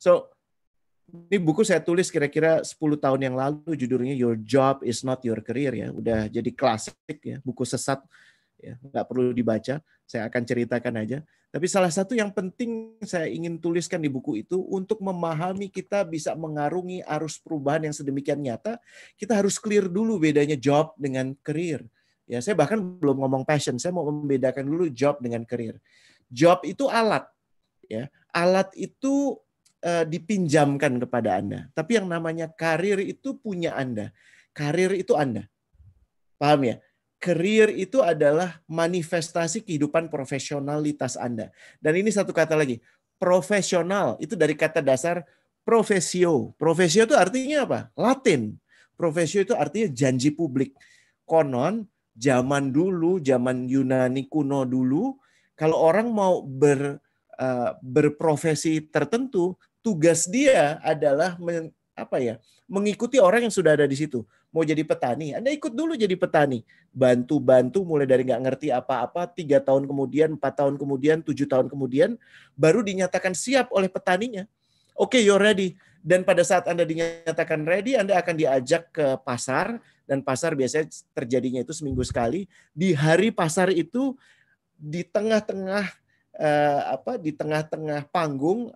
So ini buku saya tulis kira-kira 10 tahun yang lalu judulnya Your Job is Not Your Career ya. Udah jadi klasik ya, buku sesat ya, nggak perlu dibaca. Saya akan ceritakan aja. Tapi salah satu yang penting saya ingin tuliskan di buku itu untuk memahami kita bisa mengarungi arus perubahan yang sedemikian nyata, kita harus clear dulu bedanya job dengan career. Ya, saya bahkan belum ngomong passion, saya mau membedakan dulu job dengan career. Job itu alat. Ya, alat itu Eh, dipinjamkan kepada Anda. Tapi yang namanya karir itu punya Anda. Karir itu Anda. Paham ya? Karir itu adalah manifestasi kehidupan profesionalitas Anda. Dan ini satu kata lagi, profesional. Itu dari kata dasar profesio. Profesio itu artinya apa? Latin. Profesio itu artinya janji publik. Konon zaman dulu, zaman Yunani kuno dulu, kalau orang mau ber, eh, berprofesi tertentu, tugas dia adalah men, apa ya mengikuti orang yang sudah ada di situ mau jadi petani anda ikut dulu jadi petani bantu bantu mulai dari nggak ngerti apa-apa tiga tahun kemudian empat tahun kemudian tujuh tahun kemudian baru dinyatakan siap oleh petaninya oke okay, you're ready dan pada saat anda dinyatakan ready anda akan diajak ke pasar dan pasar biasanya terjadinya itu seminggu sekali di hari pasar itu di tengah-tengah eh, apa di tengah-tengah panggung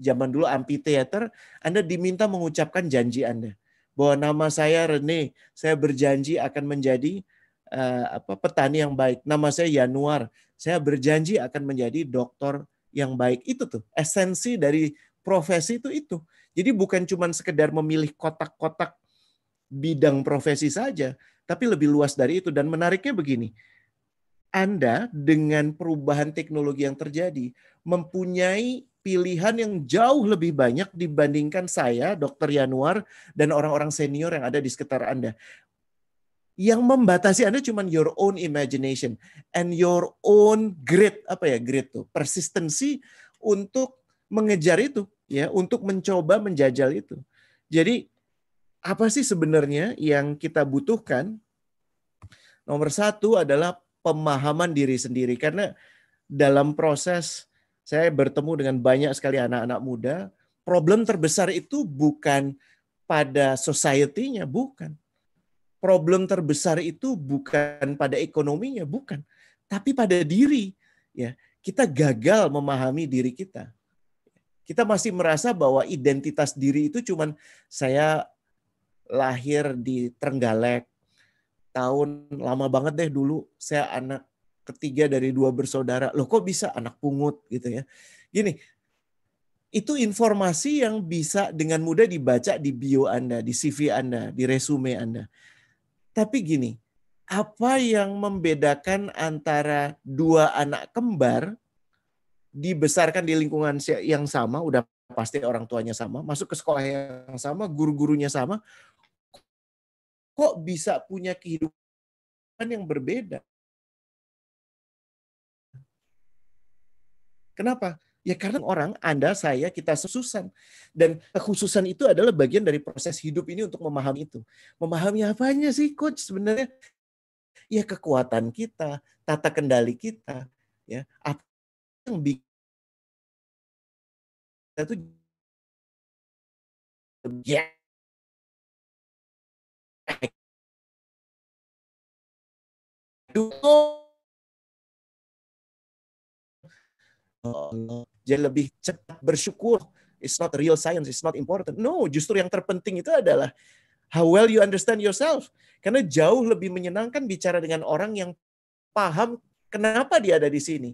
zaman dulu amphitheater, Anda diminta mengucapkan janji Anda bahwa nama saya Rene, saya berjanji akan menjadi uh, apa petani yang baik. Nama saya Januar, saya berjanji akan menjadi dokter yang baik. Itu tuh esensi dari profesi itu itu. Jadi bukan cuma sekedar memilih kotak-kotak bidang profesi saja, tapi lebih luas dari itu dan menariknya begini. Anda dengan perubahan teknologi yang terjadi mempunyai pilihan yang jauh lebih banyak dibandingkan saya, Dokter Januar, dan orang-orang senior yang ada di sekitar Anda. Yang membatasi Anda cuma your own imagination and your own grit, apa ya grit tuh, persistensi untuk mengejar itu, ya, untuk mencoba menjajal itu. Jadi apa sih sebenarnya yang kita butuhkan? Nomor satu adalah pemahaman diri sendiri karena dalam proses saya bertemu dengan banyak sekali anak-anak muda, problem terbesar itu bukan pada society-nya, bukan. Problem terbesar itu bukan pada ekonominya, bukan, tapi pada diri, ya. Kita gagal memahami diri kita. Kita masih merasa bahwa identitas diri itu cuman saya lahir di Trenggalek, tahun lama banget deh dulu saya anak ketiga dari dua bersaudara. Loh kok bisa anak pungut gitu ya. Gini, itu informasi yang bisa dengan mudah dibaca di bio Anda, di CV Anda, di resume Anda. Tapi gini, apa yang membedakan antara dua anak kembar dibesarkan di lingkungan yang sama, udah pasti orang tuanya sama, masuk ke sekolah yang sama, guru-gurunya sama, kok bisa punya kehidupan yang berbeda? Kenapa? Ya karena orang, Anda, saya, kita sesusan. Dan kekhususan itu adalah bagian dari proses hidup ini untuk memahami itu. Memahami apanya sih coach sebenarnya? Ya kekuatan kita, tata kendali kita, ya apa yang bikin kita tuh ya dukung Jadi lebih cepat bersyukur. It's not real science, it's not important. No, justru yang terpenting itu adalah how well you understand yourself. Karena jauh lebih menyenangkan bicara dengan orang yang paham kenapa dia ada di sini.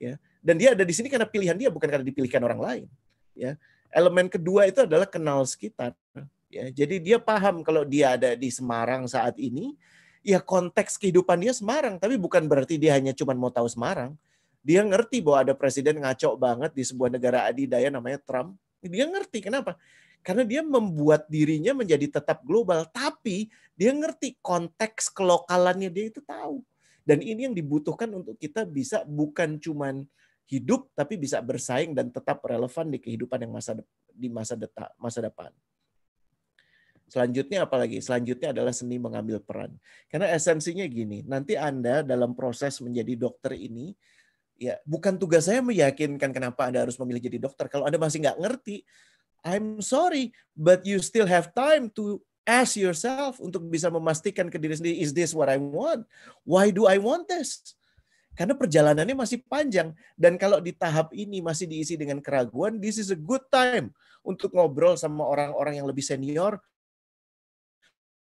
Ya. Dan dia ada di sini karena pilihan dia bukan karena dipilihkan orang lain. Ya. Elemen kedua itu adalah kenal sekitar. Ya, jadi dia paham kalau dia ada di Semarang saat ini, ya konteks kehidupan dia Semarang, tapi bukan berarti dia hanya cuma mau tahu Semarang dia ngerti bahwa ada presiden ngaco banget di sebuah negara adidaya namanya Trump. Dia ngerti kenapa? Karena dia membuat dirinya menjadi tetap global, tapi dia ngerti konteks kelokalannya dia itu tahu. Dan ini yang dibutuhkan untuk kita bisa bukan cuman hidup tapi bisa bersaing dan tetap relevan di kehidupan yang masa de- di masa deta- masa depan. Selanjutnya apalagi? Selanjutnya adalah seni mengambil peran. Karena esensinya gini, nanti Anda dalam proses menjadi dokter ini, ya bukan tugas saya meyakinkan kenapa Anda harus memilih jadi dokter. Kalau Anda masih nggak ngerti, I'm sorry, but you still have time to ask yourself untuk bisa memastikan ke diri sendiri, is this what I want? Why do I want this? Karena perjalanannya masih panjang. Dan kalau di tahap ini masih diisi dengan keraguan, this is a good time untuk ngobrol sama orang-orang yang lebih senior,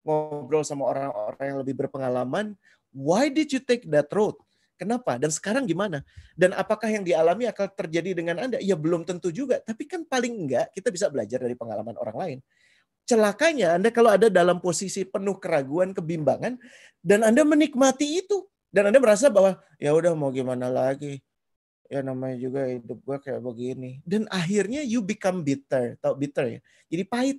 ngobrol sama orang-orang yang lebih berpengalaman. Why did you take that road? Kenapa? Dan sekarang gimana? Dan apakah yang dialami akan terjadi dengan Anda? Ya belum tentu juga. Tapi kan paling enggak kita bisa belajar dari pengalaman orang lain. Celakanya Anda kalau ada dalam posisi penuh keraguan, kebimbangan, dan Anda menikmati itu. Dan Anda merasa bahwa ya udah mau gimana lagi. Ya namanya juga hidup gue kayak begini. Dan akhirnya you become bitter. Tau bitter ya? Jadi pahit.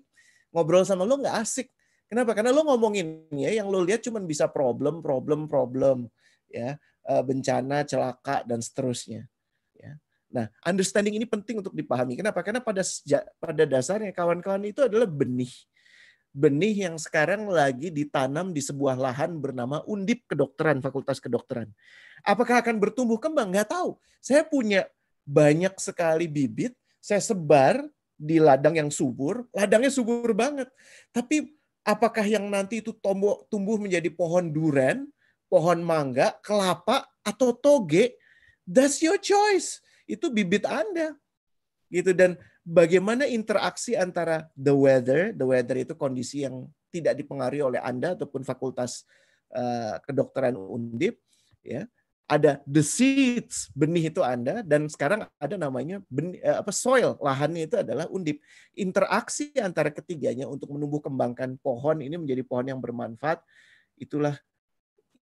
Ngobrol sama lo gak asik. Kenapa? Karena lo ngomongin ya yang lo lihat cuma bisa problem, problem, problem. Ya, Eh, bencana, celaka dan seterusnya. Ya. Nah, understanding ini penting untuk dipahami. Kenapa? Karena pada pada dasarnya kawan-kawan itu adalah benih benih yang sekarang lagi ditanam di sebuah lahan bernama Undip Kedokteran, Fakultas Kedokteran. Apakah akan bertumbuh kembang? Nggak tahu. Saya punya banyak sekali bibit, saya sebar di ladang yang subur, ladangnya subur banget. Tapi apakah yang nanti itu tumbuh, menjadi pohon durian? pohon mangga, kelapa, atau toge, that's your choice. Itu bibit Anda. Gitu dan bagaimana interaksi antara the weather, the weather itu kondisi yang tidak dipengaruhi oleh Anda ataupun fakultas uh, kedokteran Undip, ya. Ada the seeds, benih itu Anda dan sekarang ada namanya benih, eh, apa soil, lahannya itu adalah Undip. Interaksi antara ketiganya untuk menumbuh kembangkan pohon ini menjadi pohon yang bermanfaat itulah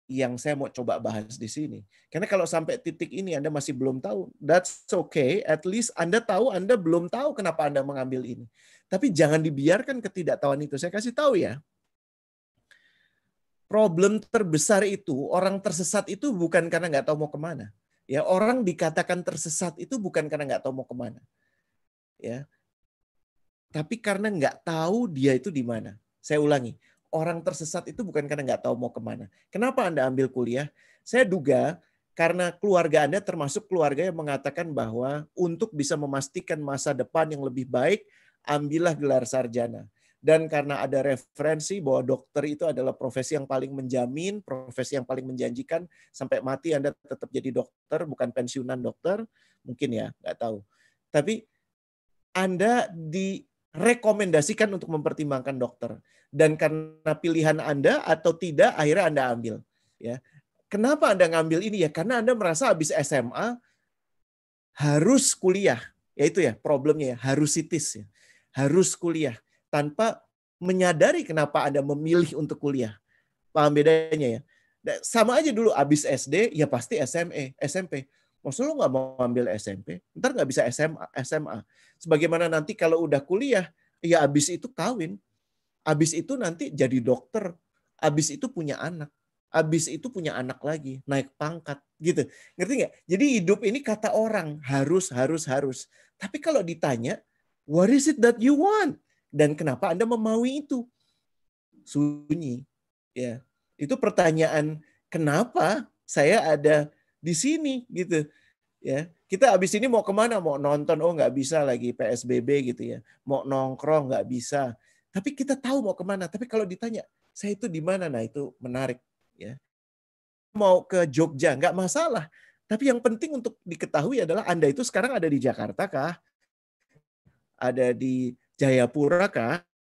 yang saya mau coba bahas di sini. Karena kalau sampai titik ini Anda masih belum tahu, that's okay. At least Anda tahu Anda belum tahu kenapa Anda mengambil ini. Tapi jangan dibiarkan ketidaktahuan itu. Saya kasih tahu ya. Problem terbesar itu, orang tersesat itu bukan karena nggak tahu mau kemana. Ya, orang dikatakan tersesat itu bukan karena nggak tahu mau kemana. Ya, tapi karena nggak tahu dia itu di mana. Saya ulangi, orang tersesat itu bukan karena nggak tahu mau kemana. Kenapa Anda ambil kuliah? Saya duga karena keluarga Anda termasuk keluarga yang mengatakan bahwa untuk bisa memastikan masa depan yang lebih baik, ambillah gelar sarjana. Dan karena ada referensi bahwa dokter itu adalah profesi yang paling menjamin, profesi yang paling menjanjikan, sampai mati Anda tetap jadi dokter, bukan pensiunan dokter, mungkin ya, nggak tahu. Tapi Anda di rekomendasikan untuk mempertimbangkan dokter dan karena pilihan Anda atau tidak akhirnya Anda ambil ya. Kenapa Anda ngambil ini ya? Karena Anda merasa habis SMA harus kuliah. Ya itu ya problemnya ya, harus sitis ya. Harus kuliah tanpa menyadari kenapa Anda memilih untuk kuliah. Paham bedanya ya? Nah, sama aja dulu habis SD ya pasti SMA, e, SMP Maksud lu nggak mau ambil SMP, ntar nggak bisa SMA, SMA. Sebagaimana nanti kalau udah kuliah, ya abis itu kawin. Abis itu nanti jadi dokter. Abis itu punya anak. Abis itu punya anak lagi, naik pangkat gitu. Ngerti nggak? Jadi hidup ini kata orang harus, harus, harus. Tapi kalau ditanya, what is it that you want? Dan kenapa Anda memaui itu? Sunyi. Ya, itu pertanyaan kenapa saya ada di sini gitu ya kita abis ini mau kemana mau nonton oh nggak bisa lagi psbb gitu ya mau nongkrong nggak bisa tapi kita tahu mau kemana tapi kalau ditanya saya itu di mana nah itu menarik ya mau ke Jogja nggak masalah tapi yang penting untuk diketahui adalah anda itu sekarang ada di Jakarta kah ada di Jayapura kah